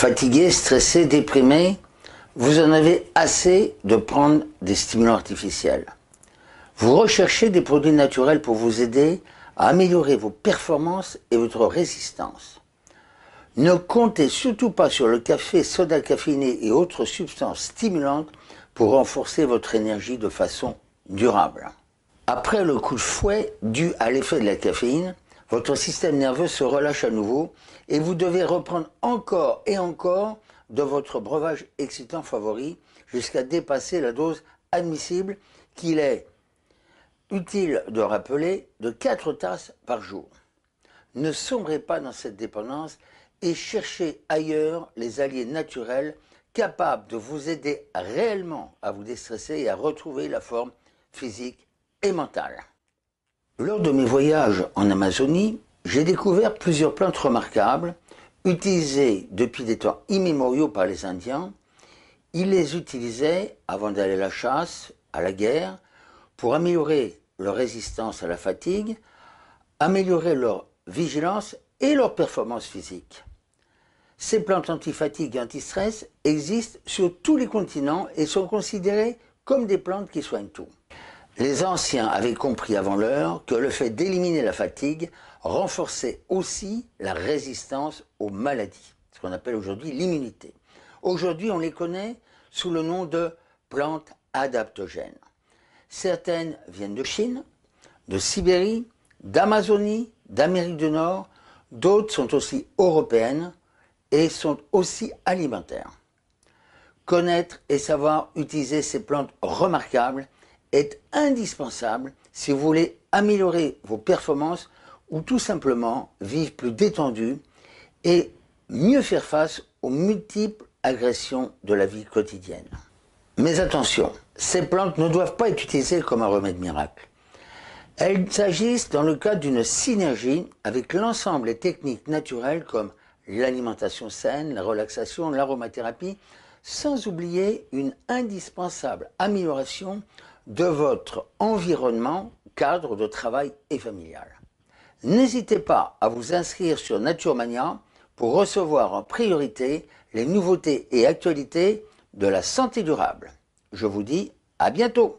fatigué, stressé, déprimé, vous en avez assez de prendre des stimulants artificiels. Vous recherchez des produits naturels pour vous aider à améliorer vos performances et votre résistance. Ne comptez surtout pas sur le café, soda caféiné et autres substances stimulantes pour renforcer votre énergie de façon durable. Après le coup de fouet dû à l'effet de la caféine, votre système nerveux se relâche à nouveau et vous devez reprendre encore et encore de votre breuvage excitant favori jusqu'à dépasser la dose admissible qu'il est utile de rappeler de 4 tasses par jour. Ne sombrez pas dans cette dépendance et cherchez ailleurs les alliés naturels capables de vous aider réellement à vous déstresser et à retrouver la forme physique et mentale. Lors de mes voyages en Amazonie, j'ai découvert plusieurs plantes remarquables utilisées depuis des temps immémoriaux par les Indiens. Ils les utilisaient avant d'aller à la chasse, à la guerre, pour améliorer leur résistance à la fatigue, améliorer leur vigilance et leur performance physique. Ces plantes antifatigue et anti-stress existent sur tous les continents et sont considérées comme des plantes qui soignent tout. Les anciens avaient compris avant l'heure que le fait d'éliminer la fatigue renforçait aussi la résistance aux maladies, ce qu'on appelle aujourd'hui l'immunité. Aujourd'hui, on les connaît sous le nom de plantes adaptogènes. Certaines viennent de Chine, de Sibérie, d'Amazonie, d'Amérique du Nord, d'autres sont aussi européennes et sont aussi alimentaires. Connaître et savoir utiliser ces plantes remarquables est indispensable si vous voulez améliorer vos performances ou tout simplement vivre plus détendu et mieux faire face aux multiples agressions de la vie quotidienne. Mais attention, ces plantes ne doivent pas être utilisées comme un remède miracle. Elles s'agissent dans le cadre d'une synergie avec l'ensemble des techniques naturelles comme l'alimentation saine, la relaxation, l'aromathérapie, sans oublier une indispensable amélioration de votre environnement, cadre de travail et familial. N'hésitez pas à vous inscrire sur Naturemania pour recevoir en priorité les nouveautés et actualités de la santé durable. Je vous dis à bientôt